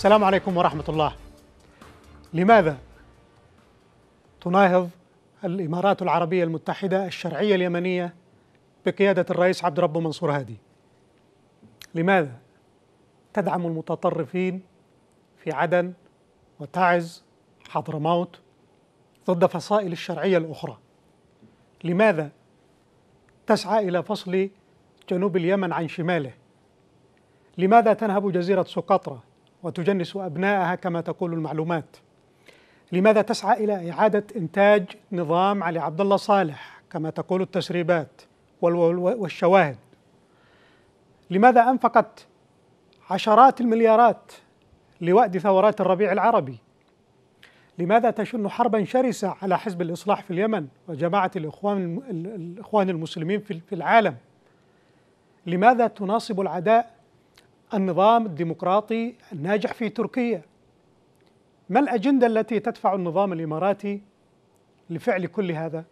السلام عليكم ورحمة الله. لماذا تناهض الإمارات العربية المتحدة الشرعية اليمنية بقيادة الرئيس عبد ربه منصور هادي؟ لماذا تدعم المتطرفين في عدن وتعز حضرموت ضد فصائل الشرعية الأخرى؟ لماذا تسعى إلى فصل جنوب اليمن عن شماله؟ لماذا تنهب جزيرة سقطرى وتجنس أبنائها كما تقول المعلومات لماذا تسعى إلى إعادة إنتاج نظام علي عبد الله صالح كما تقول التسريبات والشواهد لماذا أنفقت عشرات المليارات لوأد ثورات الربيع العربي لماذا تشن حربا شرسة على حزب الإصلاح في اليمن وجماعة الإخوان, الإخوان المسلمين في العالم لماذا تناصب العداء النظام الديمقراطي الناجح في تركيا ما الأجندة التي تدفع النظام الإماراتي لفعل كل هذا؟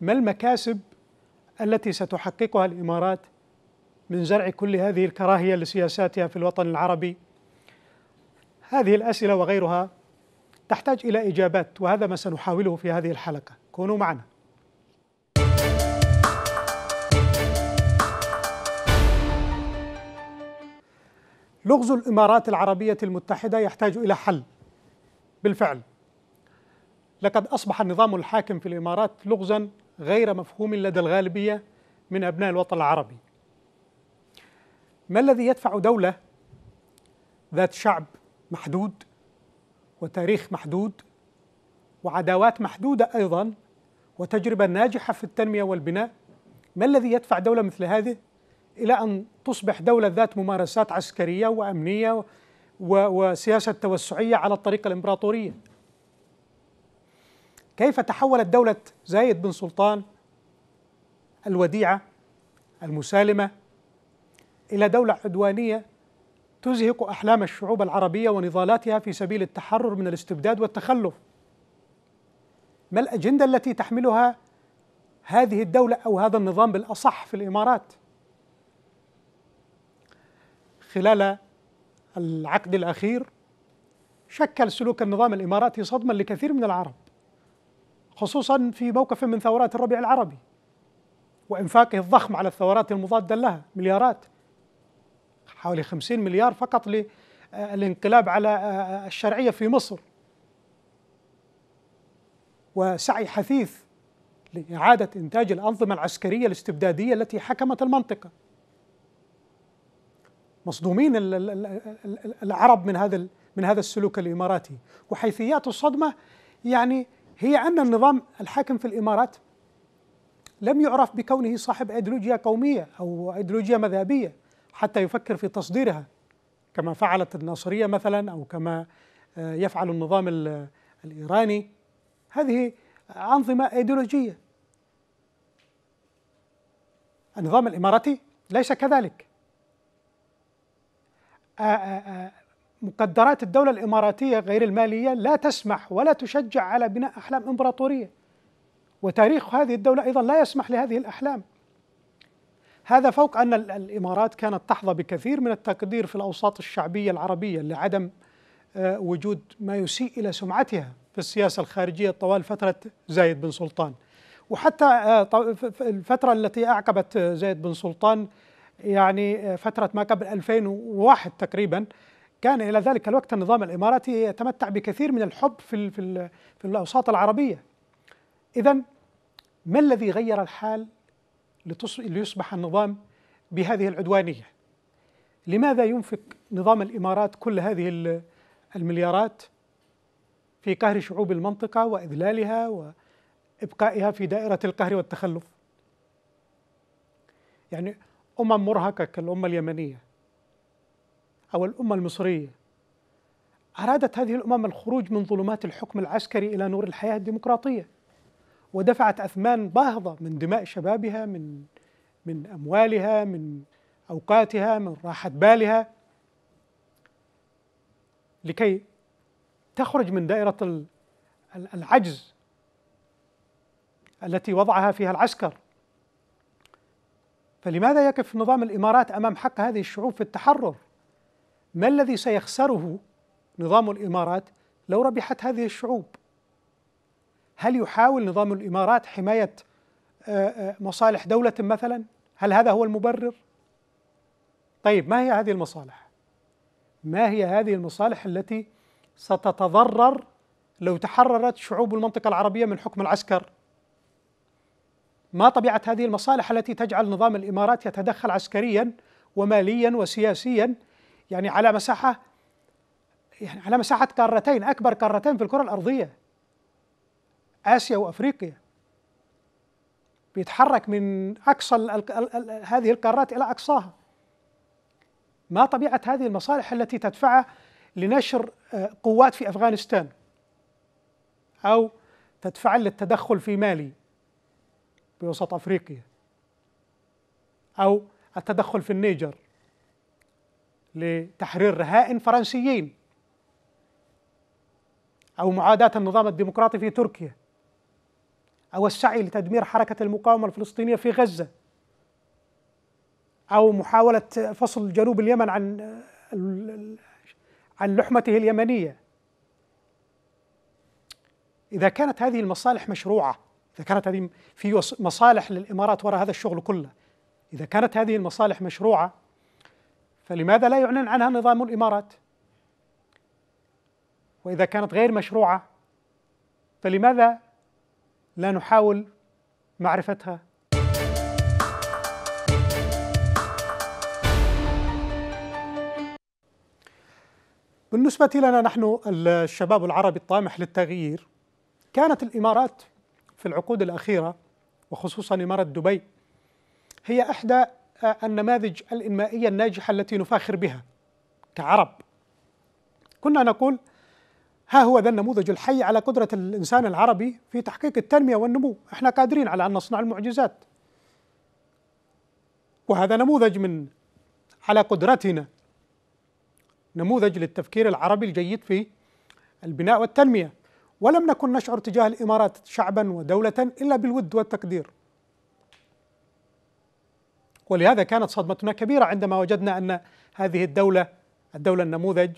ما المكاسب التي ستحققها الإمارات من زرع كل هذه الكراهية لسياساتها في الوطن العربي؟ هذه الأسئلة وغيرها تحتاج إلى إجابات وهذا ما سنحاوله في هذه الحلقة كونوا معنا لغز الامارات العربيه المتحده يحتاج الى حل بالفعل لقد اصبح النظام الحاكم في الامارات لغزا غير مفهوم لدى الغالبيه من ابناء الوطن العربي ما الذي يدفع دوله ذات شعب محدود وتاريخ محدود وعداوات محدوده ايضا وتجربه ناجحه في التنميه والبناء ما الذي يدفع دوله مثل هذه إلى أن تصبح دولة ذات ممارسات عسكرية وأمنية وسياسة توسعية على الطريقة الإمبراطورية كيف تحولت دولة زايد بن سلطان الوديعة المسالمة إلى دولة عدوانية تزهق أحلام الشعوب العربية ونضالاتها في سبيل التحرر من الاستبداد والتخلف ما الأجندة التي تحملها هذه الدولة أو هذا النظام بالأصح في الإمارات خلال العقد الأخير شكل سلوك النظام الإماراتي صدما لكثير من العرب خصوصا في موقف من ثورات الربيع العربي وإنفاقه الضخم على الثورات المضادة لها مليارات حوالي 50 مليار فقط للانقلاب على آه، الشرعية في مصر وسعي حثيث لإعادة إنتاج الأنظمة العسكرية الاستبدادية التي حكمت المنطقة مصدومين العرب من هذا من هذا السلوك الاماراتي وحيثيات الصدمه يعني هي ان النظام الحاكم في الامارات لم يعرف بكونه صاحب ايديولوجيا قوميه او ايديولوجيا مذهبيه حتى يفكر في تصديرها كما فعلت الناصريه مثلا او كما آه، يفعل النظام الايراني هذه انظمه ايديولوجيه النظام الاماراتي ليس كذلك آه، آه، آه، مقدرات الدولة الإماراتية غير المالية لا تسمح ولا تشجع على بناء أحلام إمبراطورية وتاريخ هذه الدولة أيضا لا يسمح لهذه الأحلام هذا فوق أن الإمارات كانت تحظى بكثير من التقدير في الأوساط الشعبية العربية لعدم وجود ما يسيء إلى سمعتها في السياسة الخارجية طوال فترة زايد بن سلطان وحتى الفترة التي أعقبت زايد بن سلطان يعني آه، فترة ما قبل 2001 تقريبا كان إلى ذلك الوقت النظام الإماراتي يتمتع بكثير من الحب في, في, في الأوساط العربية إذا ما الذي غير الحال ليصبح النظام بهذه العدوانية لماذا ينفق نظام الإمارات كل هذه المليارات في قهر شعوب المنطقة وإذلالها وإبقائها في دائرة القهر والتخلف يعني أمم مرهقة كالأمة اليمنية أو الأمة المصرية أرادت هذه الأمم الخروج من ظلمات الحكم العسكري إلى نور الحياة الديمقراطية ودفعت أثمان باهظة من دماء شبابها من من أموالها من أوقاتها من راحة بالها لكي تخرج من دائرة العجز التي وضعها فيها العسكر فلماذا يقف نظام الامارات امام حق هذه الشعوب في التحرر؟ ما الذي سيخسره نظام الامارات لو ربحت هذه الشعوب؟ هل يحاول نظام الامارات حمايه آه، آه، مصالح دوله مثلا؟ هل هذا هو المبرر؟ طيب ما هي هذه المصالح؟ ما هي هذه المصالح التي ستتضرر لو تحررت شعوب المنطقه العربيه من حكم العسكر؟ ما طبيعة هذه المصالح التي تجعل نظام الإمارات يتدخل عسكريا وماليا وسياسيا يعني على مساحة يعني على مساحة قارتين أكبر قارتين في الكرة الأرضية آسيا وأفريقيا بيتحرك من أقصى هذه القارات إلى أقصاها ما طبيعة هذه المصالح التي تدفعه لنشر آه، قوات في أفغانستان أو تدفع للتدخل في مالي بوسط أفريقيا أو التدخل في النيجر لتحرير رهائن فرنسيين أو معاداة النظام الديمقراطي في تركيا أو السعي لتدمير حركة المقاومة الفلسطينية في غزة أو محاولة فصل جنوب اليمن عن عن لحمته اليمنية إذا كانت هذه المصالح مشروعة إذا كانت هذه في مصالح للإمارات وراء هذا الشغل كله إذا كانت هذه المصالح مشروعة فلماذا لا يعلن عنها نظام الإمارات وإذا كانت غير مشروعة فلماذا لا نحاول معرفتها بالنسبة لنا نحن الشباب العربي الطامح للتغيير كانت الإمارات في العقود الأخيرة وخصوصا إمارة دبي هي إحدى آه، النماذج الإنمائية الناجحة التي نفاخر بها كعرب كنا نقول ها هو ذا النموذج الحي على قدرة الإنسان العربي في تحقيق التنمية والنمو احنا قادرين على أن نصنع المعجزات وهذا نموذج من على قدرتنا نموذج للتفكير العربي الجيد في البناء والتنميه ولم نكن نشعر تجاه الإمارات شعبا ودولة إلا بالود والتقدير ولهذا كانت صدمتنا كبيرة عندما وجدنا أن هذه الدولة الدولة النموذج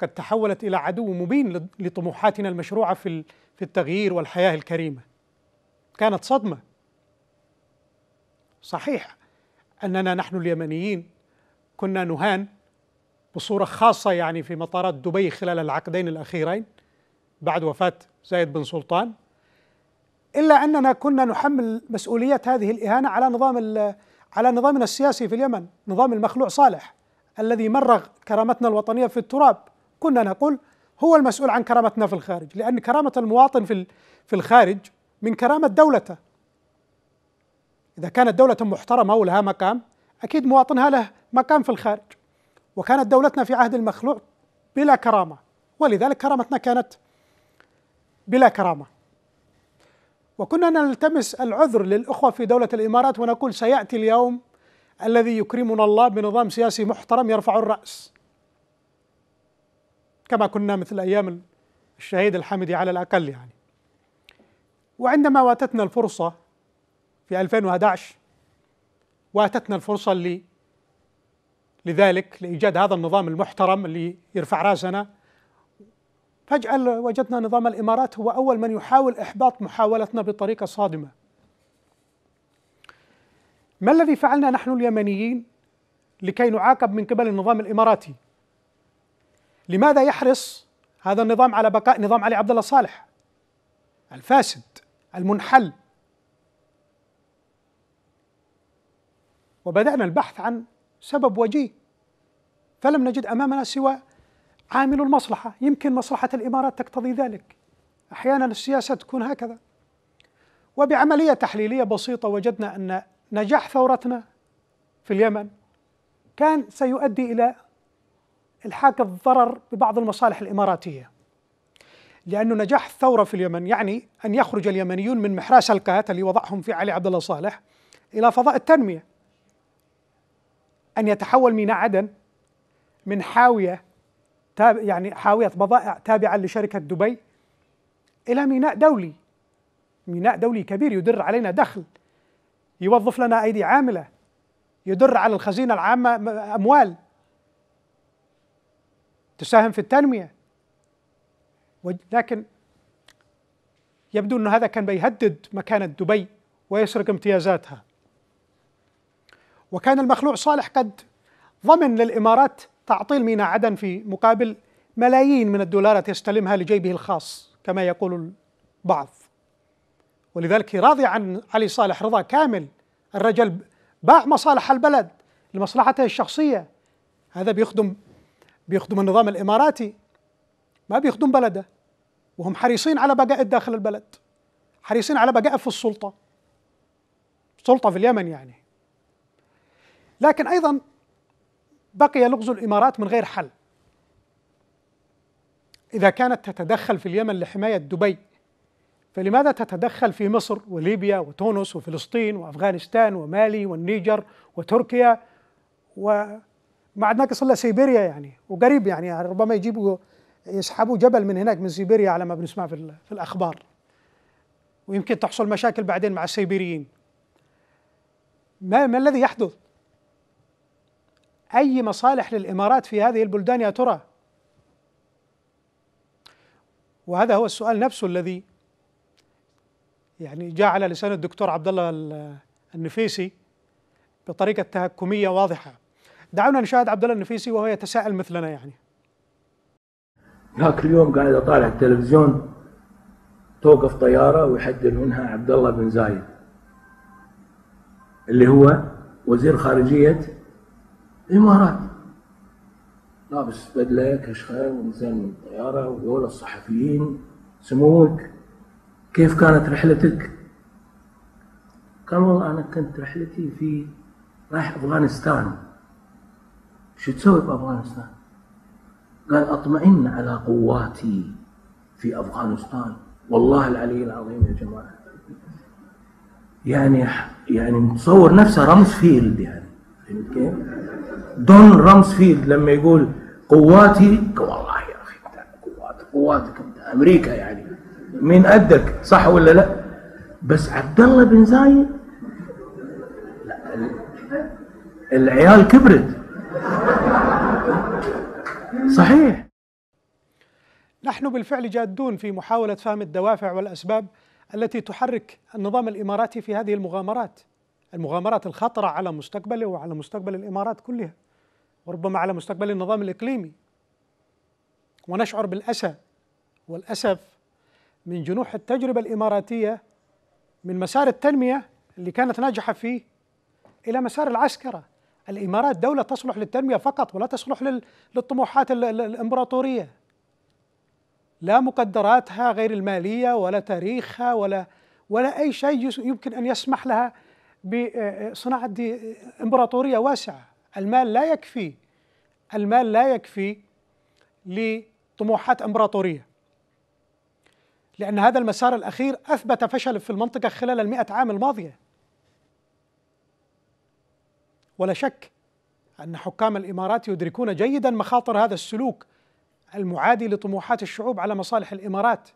قد تحولت إلى عدو مبين لطموحاتنا المشروعة في في التغيير والحياة الكريمة كانت صدمة صحيح أننا نحن اليمنيين كنا نهان بصورة خاصة يعني في مطارات دبي خلال العقدين الأخيرين بعد وفاة زايد بن سلطان إلا أننا كنا نحمل مسؤولية هذه الإهانة على نظام على نظامنا السياسي في اليمن نظام المخلوع صالح الذي مرغ كرامتنا الوطنية في التراب كنا نقول هو المسؤول عن كرامتنا في الخارج لأن كرامة المواطن في في الخارج من كرامة دولته إذا كانت دولة محترمة ولها مقام أكيد مواطنها له مقام في الخارج وكانت دولتنا في عهد المخلوع بلا كرامة ولذلك كرامتنا كانت بلا كرامة وكنا نلتمس العذر للإخوة في دولة الإمارات ونقول سيأتي اليوم الذي يكرمنا الله بنظام سياسي محترم يرفع الرأس كما كنا مثل أيام الشهيد الحمدي على الأقل يعني وعندما واتتنا الفرصة في 2011 واتتنا الفرصة اللي لذلك لإيجاد هذا النظام المحترم اللي يرفع رأسنا فجأة وجدنا نظام الإمارات هو أول من يحاول إحباط محاولتنا بطريقة صادمة ما الذي فعلنا نحن اليمنيين لكي نعاقب من قبل النظام الإماراتي لماذا يحرص هذا النظام على بقاء نظام علي عبد الله صالح الفاسد المنحل وبدأنا البحث عن سبب وجيه فلم نجد أمامنا سوى عامل المصلحة يمكن مصلحة الإمارات تقتضي ذلك أحيانا السياسة تكون هكذا وبعملية تحليلية بسيطة وجدنا أن نجاح ثورتنا في اليمن كان سيؤدي إلى الحاق الضرر ببعض المصالح الإماراتية لأن نجاح الثورة في اليمن يعني أن يخرج اليمنيون من محراس الكات اللي وضعهم في علي عبد الله صالح إلى فضاء التنمية أن يتحول ميناء عدن من حاوية تاب يعني حاوية بضائع تابعة لشركة دبي إلى ميناء دولي ميناء دولي كبير يدر علينا دخل يوظف لنا أيدي عاملة يدر على الخزينة العامة أموال تساهم في التنمية لكن يبدو أن هذا كان بيهدد مكانة دبي ويسرق امتيازاتها وكان المخلوع صالح قد ضمن للإمارات تعطيل ميناء عدن في مقابل ملايين من الدولارات يستلمها لجيبه الخاص كما يقول البعض ولذلك راضي عن علي صالح رضا كامل الرجل باع مصالح البلد لمصلحته الشخصية هذا بيخدم بيخدم النظام الإماراتي ما بيخدم بلده وهم حريصين على بقاء داخل البلد حريصين على بقاء في السلطة سلطة في اليمن يعني لكن أيضا بقي لغز الامارات من غير حل اذا كانت تتدخل في اليمن لحمايه دبي فلماذا تتدخل في مصر وليبيا وتونس وفلسطين وافغانستان ومالي والنيجر وتركيا وما عاد ناقص الا سيبيريا يعني وقريب يعني ربما يجيبوا يسحبوا جبل من هناك من سيبيريا على ما بنسمع في, في الاخبار ويمكن تحصل مشاكل بعدين مع السيبيريين ما, ما الذي يحدث اي مصالح للامارات في هذه البلدان يا ترى؟ وهذا هو السؤال نفسه الذي يعني جاء على لسان الدكتور عبد الله النفيسي بطريقه تهكميه واضحه. دعونا نشاهد عبد الله النفيسي وهو يتساءل مثلنا يعني. ذاك اليوم قاعد اطالع التلفزيون توقف طياره ويحدد منها عبد الله بن زايد اللي هو وزير خارجيه الامارات لابس بدلة كشخة ونزل من الطيارة ويقول الصحفيين سموك كيف كانت رحلتك؟ قال والله أنا كنت رحلتي في رايح أفغانستان شو تسوي في أفغانستان؟ قال أطمئن على قواتي في أفغانستان والله العلي العظيم يا جماعة يعني يعني متصور نفسه رمز فيلد يعني فهمت كيف؟ دون رامسفيلد لما يقول قواتي والله يا اخي قوات قواتك انت امريكا يعني مين قدك صح ولا لا بس عبد الله بن زايد لا العيال كبرت صحيح نحن بالفعل جادون في محاولة فهم الدوافع والأسباب التي تحرك النظام الإماراتي في هذه المغامرات المغامرات الخطرة على مستقبله وعلى مستقبل الإمارات كلها وربما على مستقبل النظام الإقليمي ونشعر بالأسى والأسف من جنوح التجربة الإماراتية من مسار التنمية اللي كانت ناجحة فيه إلى مسار العسكرة الإمارات دولة تصلح للتنمية فقط ولا تصلح للطموحات الإمبراطورية لا مقدراتها غير المالية ولا تاريخها ولا ولا أي شيء يمكن أن يسمح لها بصناعة آه، آه، آه، إمبراطورية واسعة المال لا يكفي المال لا يكفي لطموحات امبراطوريه لأن هذا المسار الأخير أثبت فشل في المنطقة خلال المئة عام الماضية ولا شك أن حكام الإمارات يدركون جيدا مخاطر هذا السلوك المعادي لطموحات الشعوب على مصالح الإمارات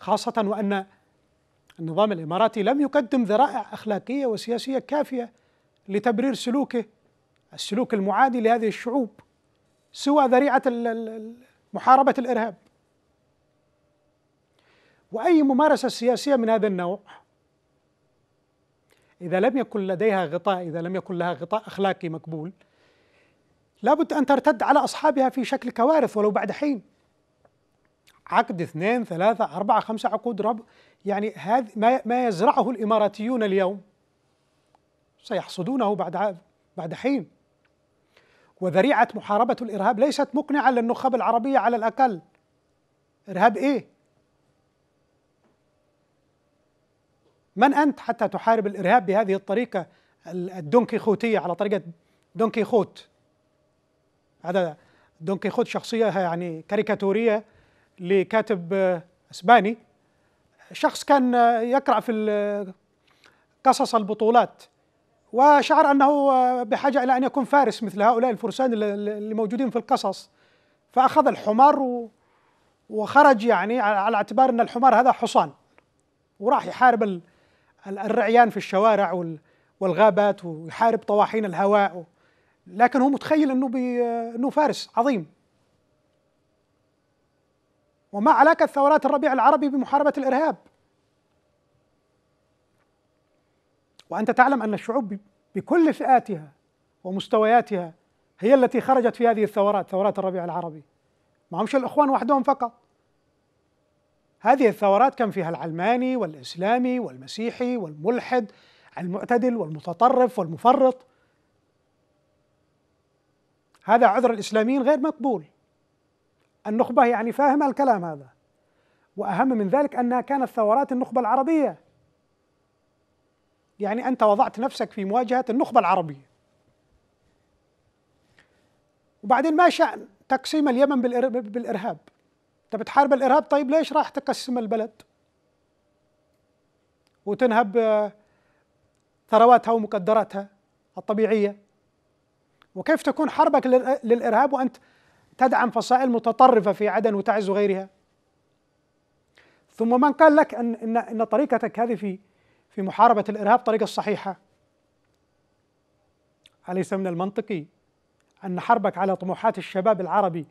خاصة وأن النظام الإماراتي لم يقدم ذرائع أخلاقية وسياسية كافية لتبرير سلوكه السلوك المعادي لهذه الشعوب سوى ذريعة محاربة الإرهاب وأي ممارسة سياسية من هذا النوع إذا لم يكن لديها غطاء إذا لم يكن لها غطاء أخلاقي مقبول لابد أن ترتد على أصحابها في شكل كوارث ولو بعد حين عقد اثنين ثلاثة أربعة خمسة عقود رب يعني هذا ما ما يزرعه الإماراتيون اليوم سيحصدونه بعد بعد حين وذريعة محاربة الإرهاب ليست مقنعة للنخب العربية على الأقل إرهاب إيه؟ من أنت حتى تحارب الإرهاب بهذه الطريقة الدونكيخوتية على طريقة دونكيخوت هذا دونكيخوت شخصية يعني كاريكاتورية لكاتب اسباني شخص كان يقرا في قصص البطولات وشعر أنه بحاجة إلى أن يكون فارس مثل هؤلاء الفرسان اللي موجودين في القصص فأخذ الحمار وخرج يعني على اعتبار أن الحمار هذا حصان وراح يحارب الرعيان في الشوارع والغابات ويحارب طواحين الهواء لكن هو متخيل انه بي انه فارس عظيم وما علاقه ثورات الربيع العربي بمحاربه الارهاب وأنت تعلم أن الشعوب بكل فئاتها ومستوياتها هي التي خرجت في هذه الثورات ثورات الربيع العربي ما همش الإخوان وحدهم فقط هذه الثورات كان فيها العلماني والإسلامي والمسيحي والملحد المعتدل والمتطرف والمفرط هذا عذر الإسلاميين غير مقبول النخبة يعني فاهمة الكلام هذا وأهم من ذلك أنها كانت ثورات النخبة العربية يعني أنت وضعت نفسك في مواجهة النخبة العربية وبعدين ما شأن تقسيم اليمن بالإرهاب أنت بتحارب الإرهاب طيب ليش راح تقسم البلد وتنهب آه، ثرواتها ومقدراتها الطبيعية وكيف تكون حربك للإرهاب وأنت تدعم فصائل متطرفة في عدن وتعز وغيرها ثم من قال لك أن, إن, إن طريقتك هذه في في محاربة الإرهاب طريقة صحيحة أليس من المنطقي أن حربك على طموحات الشباب العربي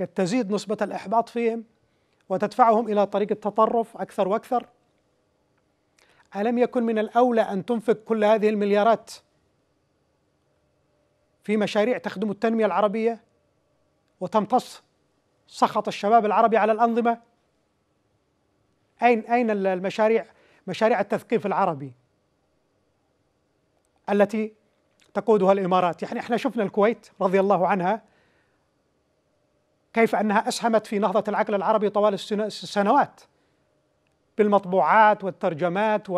قد تزيد نسبة الإحباط فيهم وتدفعهم إلى طريق التطرف أكثر وأكثر ألم يكن من الأولى أن تنفق كل هذه المليارات في مشاريع تخدم التنمية العربية وتمتص سخط الشباب العربي على الأنظمة أين أين المشاريع مشاريع التثقيف العربي التي تقودها الامارات، يعني احنا شفنا الكويت رضي الله عنها كيف انها اسهمت في نهضه العقل العربي طوال السنوات بالمطبوعات والترجمات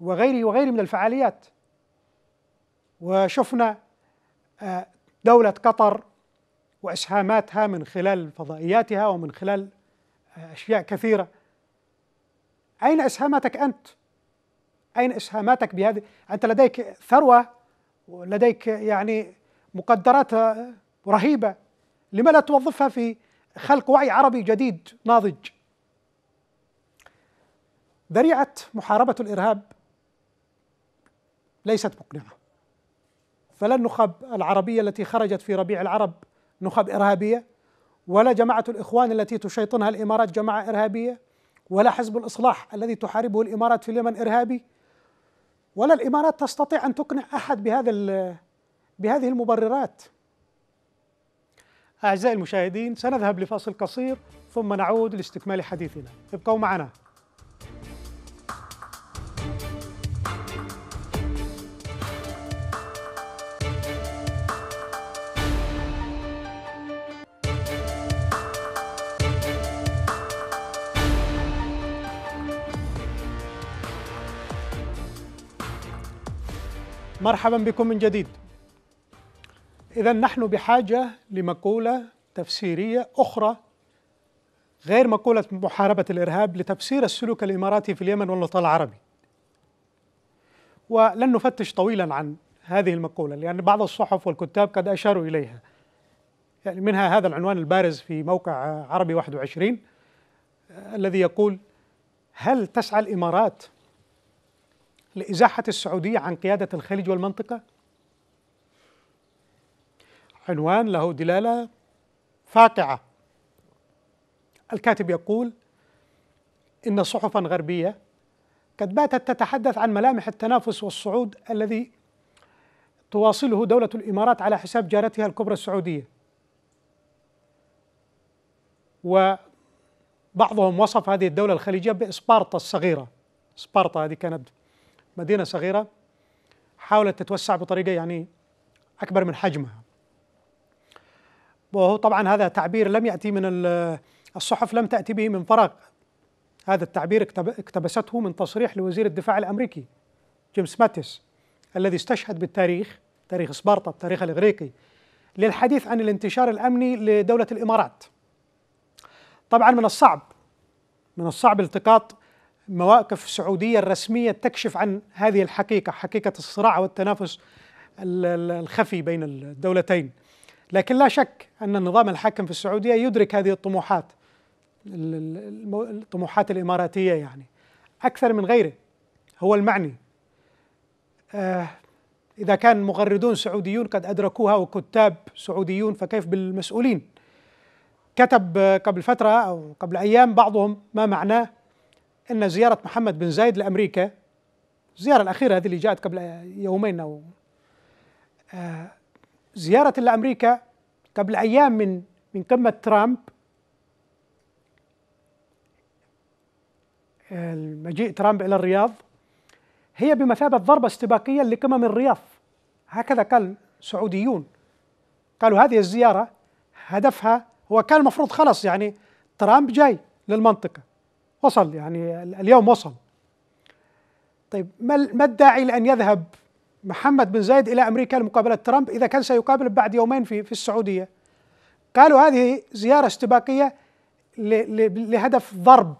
وغيره وغيره من الفعاليات. وشفنا آه، دولة قطر وإسهاماتها من خلال فضائياتها ومن خلال آه، أشياء كثيرة أين إسهاماتك أنت؟ أين إسهاماتك بهذه؟ أنت لديك ثروة ولديك يعني مقدرات رهيبة لما لا توظفها في خلق وعي عربي جديد ناضج؟ ذريعة محاربة الإرهاب ليست مقنعة فلا النخب العربية التي خرجت في ربيع العرب نخب إرهابية ولا جماعة الإخوان التي تشيطنها الإمارات جماعة إرهابية ولا حزب الاصلاح الذي تحاربه الامارات في اليمن ارهابي ولا الامارات تستطيع ان تقنع احد بهذا بهذه المبررات اعزائي المشاهدين سنذهب لفاصل قصير ثم نعود لاستكمال حديثنا ابقوا معنا مرحبا بكم من جديد إذا نحن بحاجة لمقولة تفسيرية أخرى غير مقولة محاربة الإرهاب لتفسير السلوك الإماراتي في اليمن والوطن العربي ولن نفتش طويلا عن هذه المقولة لأن بعض الصحف والكتاب قد أشاروا إليها يعني منها هذا العنوان البارز في موقع عربي 21 الذي يقول هل تسعى الإمارات لإزاحة السعودية عن قيادة الخليج والمنطقة؟ عنوان له دلالة فاقعة الكاتب يقول إن صحفا غربية قد باتت تتحدث عن ملامح التنافس والصعود الذي تواصله دولة الإمارات على حساب جارتها الكبرى السعودية وبعضهم وصف هذه الدولة الخليجية بإسبارطة الصغيرة سبارتا هذه كانت مدينة صغيرة حاولت تتوسع بطريقة يعني أكبر من حجمها وهو طبعا هذا تعبير لم يأتي من الصحف لم تأتي به من فراغ هذا التعبير اقتبسته من تصريح لوزير الدفاع الأمريكي جيمس ماتيس الذي استشهد بالتاريخ تاريخ سبارتا التاريخ الإغريقي للحديث عن الانتشار الأمني لدولة الإمارات طبعا من الصعب من الصعب التقاط مواقف سعودية الرسمية تكشف عن هذه الحقيقة حقيقة الصراع والتنافس الخفي بين الدولتين لكن لا شك أن النظام الحاكم في السعودية يدرك هذه الطموحات الطموحات الإماراتية يعني أكثر من غيره هو المعني آه، إذا كان مغردون سعوديون قد أدركوها وكتاب سعوديون فكيف بالمسؤولين كتب قبل فترة أو قبل أيام بعضهم ما معناه ان زياره محمد بن زايد لامريكا الزياره الاخيره هذه اللي جاءت قبل يومين او آه، زيارة لأمريكا قبل أيام من من قمة ترامب مجيء ترامب إلى الرياض هي بمثابة ضربة استباقية لقمم الرياض هكذا قال سعوديون قالوا هذه الزيارة هدفها هو كان المفروض خلص يعني ترامب جاي للمنطقة وصل يعني اليوم وصل طيب ما ما الداعي لان يذهب محمد بن زايد الى امريكا لمقابله ترامب اذا كان سيقابل بعد يومين في في السعوديه قالوا هذه زياره استباقيه لهدف ضرب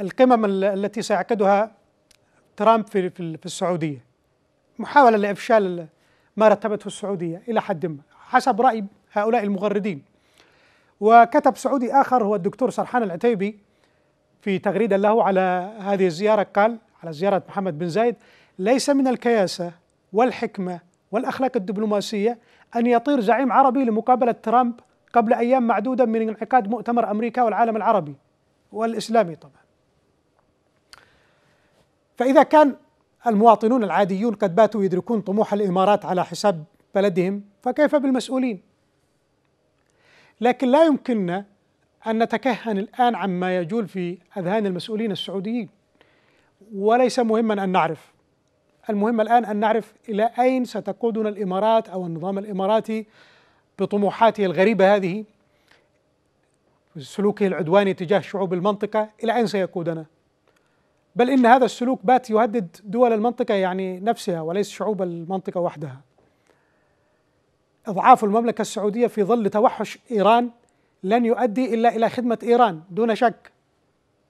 القمم التي سيعقدها ترامب في في السعوديه محاوله لافشال ما رتبته السعوديه الى حد ما حسب راي هؤلاء المغردين وكتب سعودي آخر هو الدكتور سرحان العتيبي في تغريدة له على هذه الزيارة قال على زيارة محمد بن زايد ليس من الكياسة والحكمة والأخلاق الدبلوماسية أن يطير زعيم عربي لمقابلة ترامب قبل أيام معدودة من انعقاد مؤتمر أمريكا والعالم العربي والإسلامي طبعا فإذا كان المواطنون العاديون قد باتوا يدركون طموح الإمارات على حساب بلدهم فكيف بالمسؤولين لكن لا يمكننا أن نتكهن الآن عما يجول في أذهان المسؤولين السعوديين وليس مهما أن نعرف المهم الآن أن نعرف إلى أين ستقودنا الإمارات أو النظام الإماراتي بطموحاته الغريبة هذه سلوكه العدواني تجاه شعوب المنطقة إلى أين سيقودنا بل إن هذا السلوك بات يهدد دول المنطقة يعني نفسها وليس شعوب المنطقة وحدها اضعاف المملكه السعوديه في ظل توحش ايران لن يؤدي الا الى خدمه ايران دون شك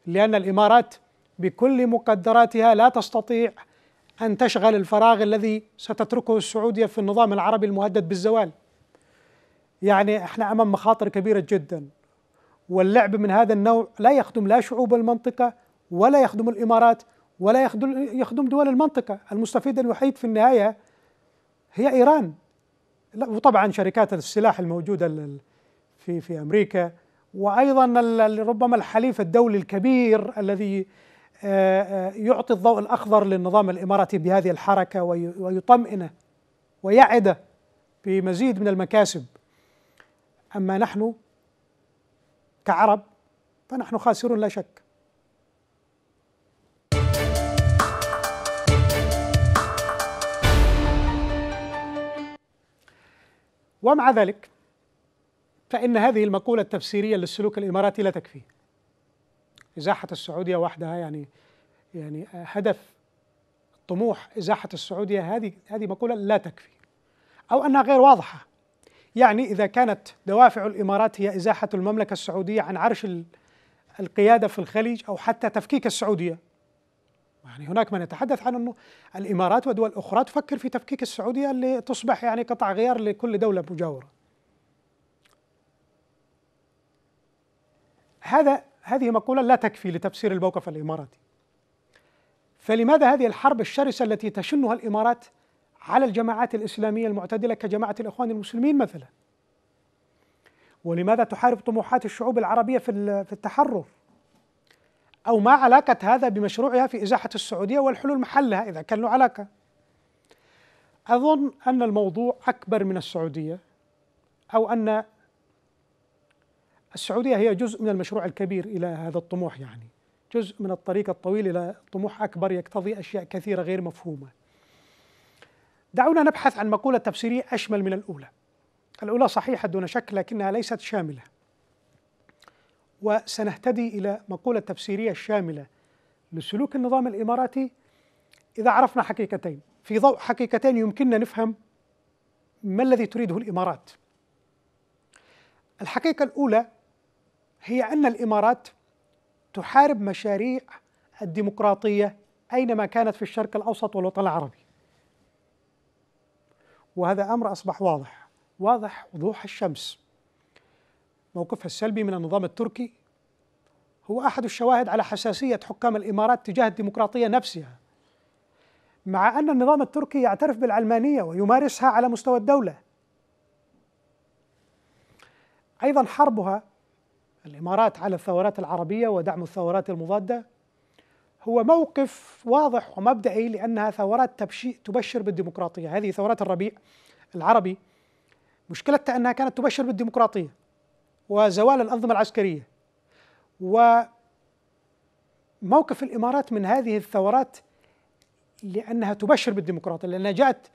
لان الامارات بكل مقدراتها لا تستطيع ان تشغل الفراغ الذي ستتركه السعوديه في النظام العربي المهدد بالزوال. يعني احنا امام مخاطر كبيره جدا واللعب من هذا النوع لا يخدم لا شعوب المنطقه ولا يخدم الامارات ولا يخدم دول المنطقه، المستفيد الوحيد في النهايه هي ايران وطبعا شركات السلاح الموجوده في في امريكا وايضا ربما الحليف الدولي الكبير الذي آه، آه، يعطي الضوء الاخضر للنظام الاماراتي بهذه الحركه ويطمئنه ويعده بمزيد من المكاسب اما نحن كعرب فنحن خاسرون لا شك ومع ذلك فإن هذه المقولة التفسيرية للسلوك الإماراتي لا تكفي إزاحة السعودية وحدها يعني يعني هدف طموح إزاحة السعودية هذه هذه مقولة لا تكفي أو أنها غير واضحة يعني إذا كانت دوافع الإمارات هي إزاحة المملكة السعودية عن عرش القيادة في الخليج أو حتى تفكيك السعودية يعني هناك من يتحدث عن انه الامارات ودول اخرى تفكر في تفكيك السعوديه لتصبح يعني قطع غيار لكل دوله مجاوره. هذا هذه مقوله لا تكفي لتفسير الموقف الاماراتي. فلماذا هذه الحرب الشرسه التي تشنها الامارات على الجماعات الاسلاميه المعتدله كجماعه الاخوان المسلمين مثلا؟ ولماذا تحارب طموحات الشعوب العربيه في التحرر؟ أو ما علاقة هذا بمشروعها في إزاحة السعودية والحلول محلها إذا كان له علاقة أظن أن الموضوع أكبر من السعودية أو أن السعودية هي جزء من المشروع الكبير إلى هذا الطموح يعني جزء من الطريق الطويل إلى طموح أكبر يقتضي أشياء كثيرة غير مفهومة دعونا نبحث عن مقولة تفسيرية أشمل من الأولى الأولى صحيحة دون شك لكنها ليست شاملة وسنهتدي إلى مقولة تفسيرية شاملة لسلوك النظام الإماراتي إذا عرفنا حقيقتين في ضوء حقيقتين يمكننا نفهم ما الذي تريده الإمارات الحقيقة الأولى هي أن الإمارات تحارب مشاريع الديمقراطية أينما كانت في الشرق الأوسط والوطن العربي وهذا أمر أصبح واضح واضح وضوح الشمس موقفها السلبي من النظام التركي هو احد الشواهد على حساسيه حكام الامارات تجاه الديمقراطيه نفسها مع ان النظام التركي يعترف بالعلمانيه ويمارسها على مستوى الدوله ايضا حربها الامارات على الثورات العربيه ودعم الثورات المضاده هو موقف واضح ومبدئي لانها ثورات تبشر بالديمقراطيه هذه ثورات الربيع العربي مشكلتها انها كانت تبشر بالديمقراطيه وزوال الأنظمة العسكرية وموقف الإمارات من هذه الثورات لأنها تبشر بالديمقراطية لأنها جاءت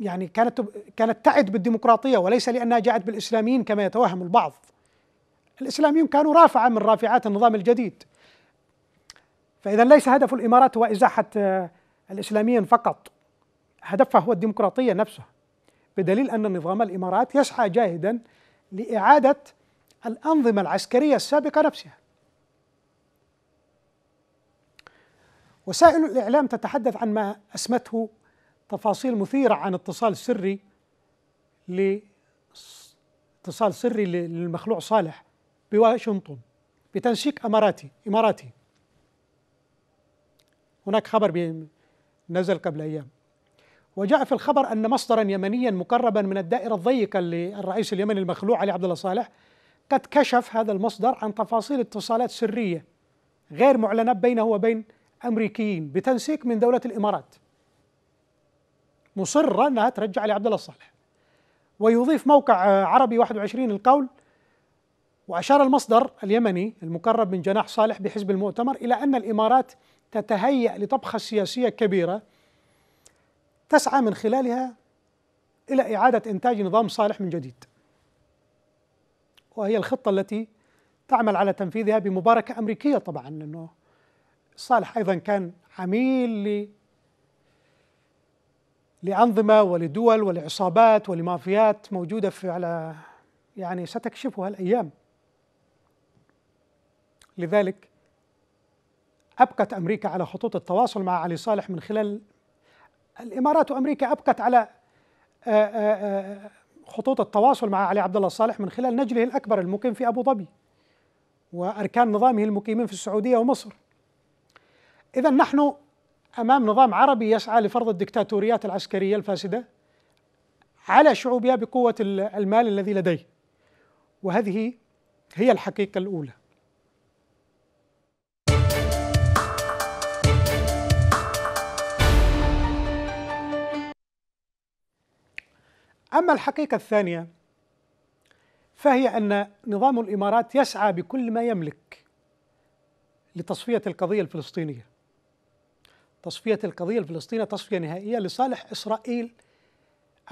يعني كانت كانت تعد بالديمقراطية وليس لأنها جاءت بالإسلاميين كما يتوهم البعض الإسلاميون كانوا رافعة من رافعات النظام الجديد فإذا ليس هدف الإمارات هو إزاحة آه، الإسلاميين فقط هدفها هو الديمقراطية نفسها بدليل أن نظام الإمارات يسعى جاهدا لإعادة الأنظمة العسكرية السابقة نفسها وسائل الإعلام تتحدث عن ما أسمته تفاصيل مثيرة عن اتصال سري ل اتصال سري للمخلوع صالح بواشنطن بتنسيق اماراتي اماراتي هناك خبر نزل قبل ايام وجاء في الخبر أن مصدرا يمنيا مقربا من الدائرة الضيقة للرئيس اليمني المخلوع علي عبد الله صالح قد كشف هذا المصدر عن تفاصيل اتصالات سرية غير معلنة بينه وبين أمريكيين بتنسيق من دولة الإمارات مصرة أنها ترجع علي عبد الله صالح ويضيف موقع عربي 21 القول وأشار المصدر اليمني المقرب من جناح صالح بحزب المؤتمر إلى أن الإمارات تتهيأ لطبخة سياسية كبيرة تسعى من خلالها إلى إعادة إنتاج نظام صالح من جديد وهي الخطة التي تعمل على تنفيذها بمباركة أمريكية طبعا لأنه صالح أيضا كان عميل ل لأنظمة ولدول ولعصابات ولمافيات موجودة في على يعني ستكشفها الأيام لذلك أبقت أمريكا على خطوط التواصل مع علي صالح من خلال الامارات وامريكا ابقت على آه، آه، آه، خطوط التواصل مع علي عبد الله الصالح من خلال نجله الاكبر المقيم في ابو ظبي واركان نظامه المقيمين في السعوديه ومصر. اذا نحن امام نظام عربي يسعى لفرض الدكتاتوريات العسكريه الفاسده على شعوبها بقوه المال الذي لديه. وهذه هي الحقيقه الاولى. أما الحقيقة الثانية فهي أن نظام الإمارات يسعى بكل ما يملك لتصفية القضية الفلسطينية تصفية القضية الفلسطينية تصفية نهائية لصالح إسرائيل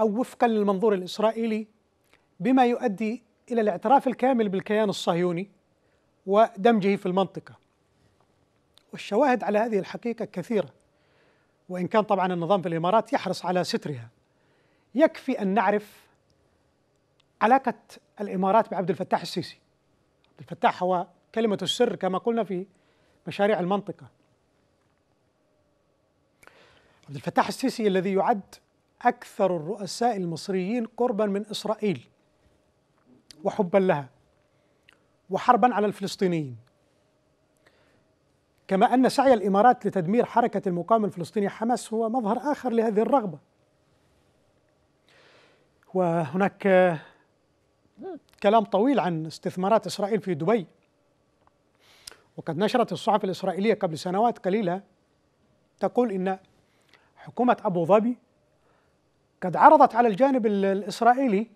أو وفقا للمنظور الإسرائيلي بما يؤدي إلى الاعتراف الكامل بالكيان الصهيوني ودمجه في المنطقة والشواهد على هذه الحقيقة كثيرة وإن كان طبعا النظام في الإمارات يحرص على سترها يكفي ان نعرف علاقه الامارات بعبد الفتاح السيسي. عبد الفتاح هو كلمه السر كما قلنا في مشاريع المنطقه. عبد الفتاح السيسي الذي يعد اكثر الرؤساء المصريين قربا من اسرائيل وحبا لها وحربا على الفلسطينيين. كما ان سعي الامارات لتدمير حركه المقاومه الفلسطينيه حماس هو مظهر اخر لهذه الرغبه. وهناك كلام طويل عن استثمارات إسرائيل في دبي وقد نشرت الصحف الإسرائيلية قبل سنوات قليلة تقول إن حكومة أبو ظبي قد عرضت على الجانب الإسرائيلي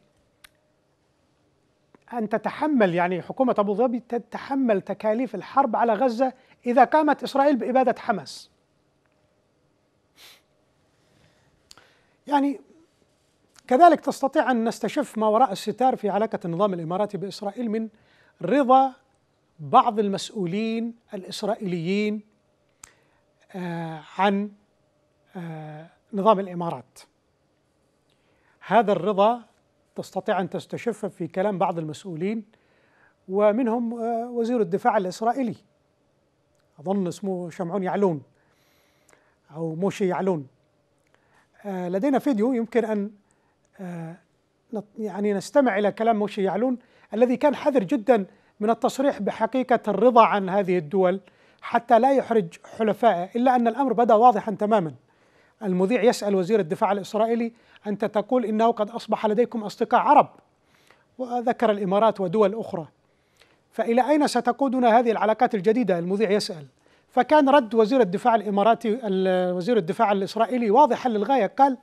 أن تتحمل يعني حكومة أبو ظبي تتحمل تكاليف الحرب على غزة إذا قامت إسرائيل بإبادة حماس يعني كذلك تستطيع أن نستشف ما وراء الستار في علاقة النظام الإماراتي بإسرائيل من رضا بعض المسؤولين الإسرائيليين آه، عن آه، نظام الإمارات هذا الرضا تستطيع أن تستشف في كلام بعض المسؤولين ومنهم آه، وزير الدفاع الإسرائيلي أظن اسمه شمعون يعلون أو موشي يعلون لدينا فيديو يمكن أن آه، يعني نستمع إلى كلام موشي يعلون الذي كان حذر جدا من التصريح بحقيقة الرضا عن هذه الدول حتى لا يحرج حلفائه إلا أن الأمر بدأ واضحا تماما المذيع يسأل وزير الدفاع الإسرائيلي أنت تقول إنه قد أصبح لديكم أصدقاء عرب وذكر الإمارات ودول أخرى فإلى أين ستقودنا هذه العلاقات الجديدة المذيع يسأل فكان رد وزير الدفاع الإماراتي وزير الدفاع الإسرائيلي واضحا للغاية قال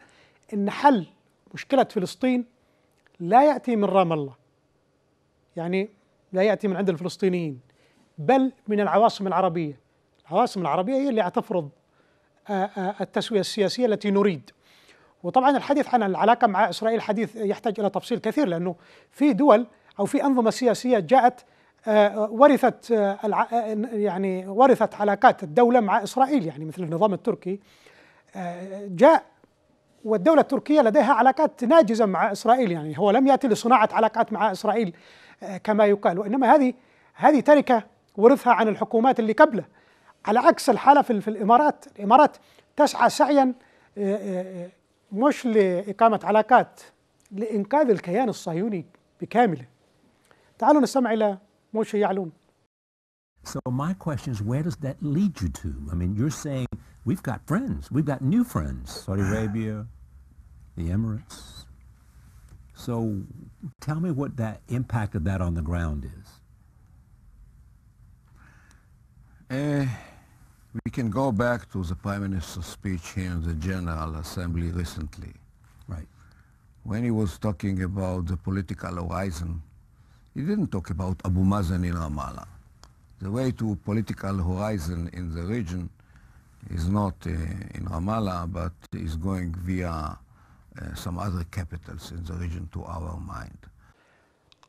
إن حل مشكلة فلسطين لا يأتي من رام الله يعني لا يأتي من عند الفلسطينيين بل من العواصم العربية العواصم العربية هي اللي تفرض آه، آه، التسوية السياسية التي نريد وطبعا الحديث عن العلاقة مع إسرائيل حديث يحتاج إلى تفصيل كثير لأنه في دول أو في أنظمة سياسية جاءت آه، ورثت يعني ورثت علاقات الدولة مع إسرائيل يعني مثل النظام التركي جاء والدولة التركية لديها علاقات ناجزة مع إسرائيل يعني هو لم يأتي لصناعة علاقات مع إسرائيل آه، كما يقال وإنما هذه هذه تركة ورثها عن الحكومات اللي قبله على عكس الحالة في, في الإمارات الإمارات تسعى سعيا آه، آه، مش لإقامة علاقات لإنقاذ الكيان الصهيوني بكامله تعالوا نستمع إلى موشي يعلون So my question is, where does that lead you to? I mean, you're saying we've got friends. We've got new friends. Saudi ah. Arabia, the Emirates. So tell me what that impact of that on the ground is. Uh, we can go back to the Prime Minister's speech here in the General Assembly recently. Right. When he was talking about the political horizon, he didn't talk about Abu Mazen in Ramallah. The way to political horizon in the region is not uh, in Ramallah, but is going via uh, some other capitals in the region to our mind.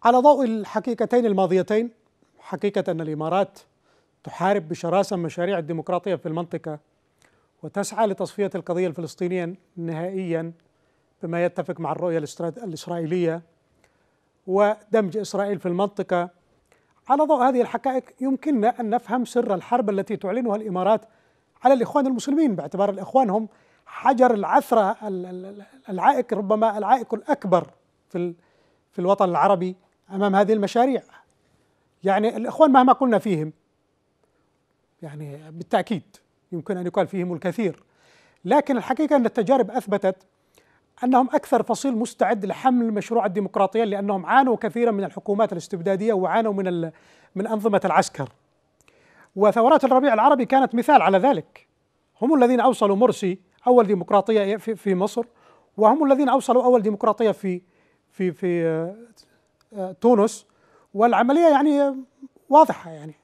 على ضوء الحقيقتين الماضيتين حقيقة أن الإمارات تحارب بشراسة مشاريع الديمقراطية في المنطقة وتسعى لتصفية القضية الفلسطينية نهائيا بما يتفق مع الرؤية الإسرائيلية ودمج إسرائيل في المنطقة على ضوء هذه الحقائق يمكننا أن نفهم سر الحرب التي تعلنها الإمارات على الإخوان المسلمين باعتبار الإخوان هم حجر العثرة العائق ربما العائق الأكبر في في الوطن العربي أمام هذه المشاريع يعني الإخوان مهما قلنا فيهم يعني بالتأكيد يمكن أن يقال فيهم الكثير لكن الحقيقة أن التجارب أثبتت أنهم أكثر فصيل مستعد لحمل مشروع الديمقراطية لأنهم عانوا كثيرا من الحكومات الاستبدادية وعانوا من من أنظمة العسكر وثورات الربيع العربي كانت مثال على ذلك هم الذين أوصلوا مرسي أول ديمقراطية في مصر وهم الذين أوصلوا أول ديمقراطية في في في آه، آه، تونس والعملية يعني واضحة يعني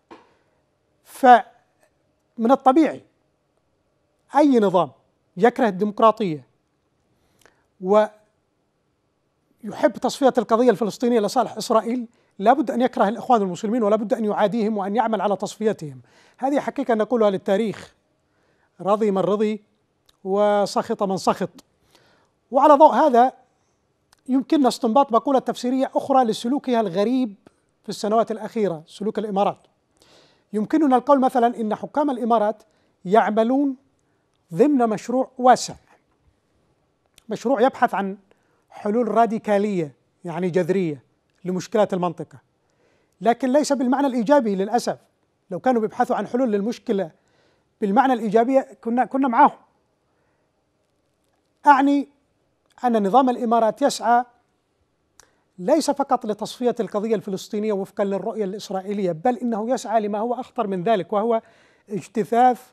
فمن الطبيعي أي نظام يكره الديمقراطية ويحب تصفية القضية الفلسطينية لصالح إسرائيل لا بد أن يكره الإخوان المسلمين ولا بد أن يعاديهم وأن يعمل على تصفيتهم هذه حقيقة نقولها للتاريخ رضي من رضي وسخط من سخط وعلى ضوء هذا يمكننا استنباط مقولة تفسيرية أخرى لسلوكها الغريب في السنوات الأخيرة سلوك الإمارات يمكننا القول مثلا إن حكام الإمارات يعملون ضمن مشروع واسع مشروع يبحث عن حلول راديكالية يعني جذرية لمشكلة المنطقة لكن ليس بالمعنى الإيجابي للأسف لو كانوا بيبحثوا عن حلول للمشكلة بالمعنى الإيجابي كنا كنا معاهم أعني أن نظام الإمارات يسعى ليس فقط لتصفية القضية الفلسطينية وفقا للرؤية الإسرائيلية بل إنه يسعى لما هو أخطر من ذلك وهو اجتثاث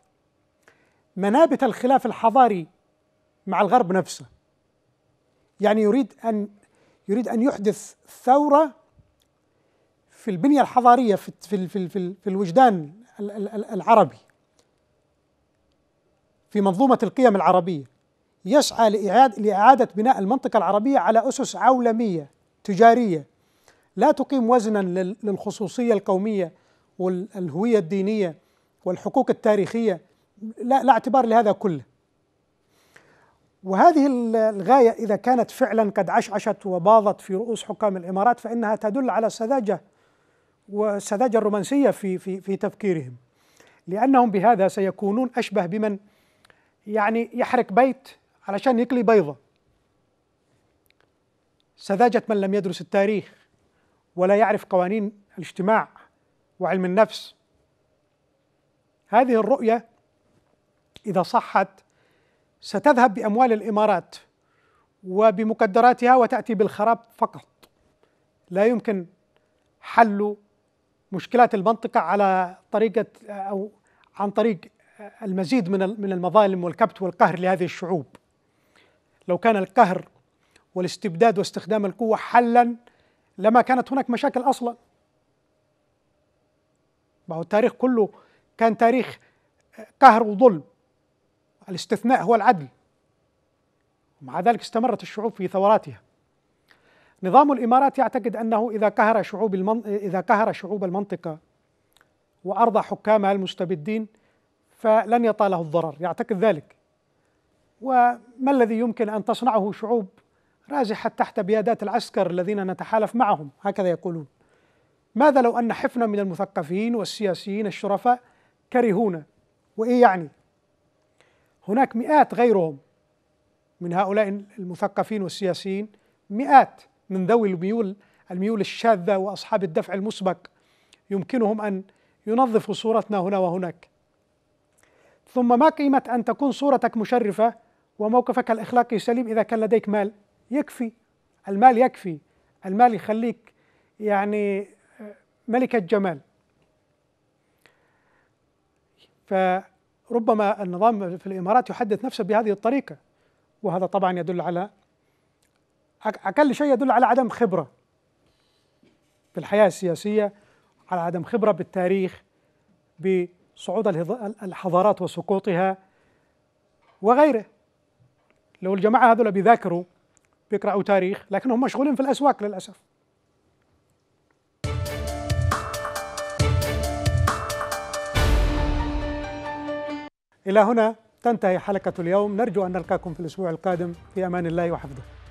منابت الخلاف الحضاري مع الغرب نفسه يعني يريد أن يريد أن يحدث ثورة في البنية الحضارية في, في, في, في, في الوجدان العربي في منظومة القيم العربية يسعى لإعادة, لإعادة بناء المنطقة العربية على أسس عولمية تجارية لا تقيم وزنا للخصوصية القومية والهوية الدينية والحقوق التاريخية لا, لا اعتبار لهذا كله وهذه الغاية إذا كانت فعلا قد عشعشت وباضت في رؤوس حكام الإمارات فإنها تدل على سذاجة والسذاجة الرومانسية في, في, في تفكيرهم لأنهم بهذا سيكونون أشبه بمن يعني يحرق بيت علشان يقلي بيضة سذاجة من لم يدرس التاريخ ولا يعرف قوانين الاجتماع وعلم النفس هذه الرؤية إذا صحت ستذهب بأموال الإمارات وبمقدراتها وتأتي بالخراب فقط لا يمكن حل مشكلات المنطقة على طريقة أو عن طريق المزيد من من المظالم والكبت والقهر لهذه الشعوب لو كان القهر والاستبداد واستخدام القوة حلا لما كانت هناك مشاكل أصلا ما هو التاريخ كله كان تاريخ قهر وظلم الاستثناء هو العدل ومع ذلك استمرت الشعوب في ثوراتها نظام الإمارات يعتقد أنه إذا قهر شعوب المن... إذا قهر شعوب المنطقة وأرضى حكامها المستبدين فلن يطاله الضرر يعتقد ذلك وما الذي يمكن أن تصنعه شعوب رازحة تحت بيادات العسكر الذين نتحالف معهم هكذا يقولون ماذا لو أن حفنا من المثقفين والسياسيين الشرفاء كرهونا وإيه يعني هناك مئات غيرهم من هؤلاء المثقفين والسياسيين مئات من ذوي الميول الميول الشاذة وأصحاب الدفع المسبق يمكنهم أن ينظفوا صورتنا هنا وهناك ثم ما قيمة أن تكون صورتك مشرفة وموقفك الإخلاقي سليم إذا كان لديك مال يكفي المال يكفي المال يخليك يعني آه، ملكة جمال ف ربما النظام في الامارات يحدث نفسه بهذه الطريقه وهذا طبعا يدل على اقل شيء يدل على عدم خبره في الحياه السياسيه على عدم خبره بالتاريخ بصعود الحضارات وسقوطها وغيره لو الجماعه هذول بيذاكروا بيقرأوا تاريخ لكنهم مشغولين في الأسواق للأسف إلى هنا تنتهي حلقة اليوم نرجو أن نلقاكم في الأسبوع القادم في أمان الله وحفظه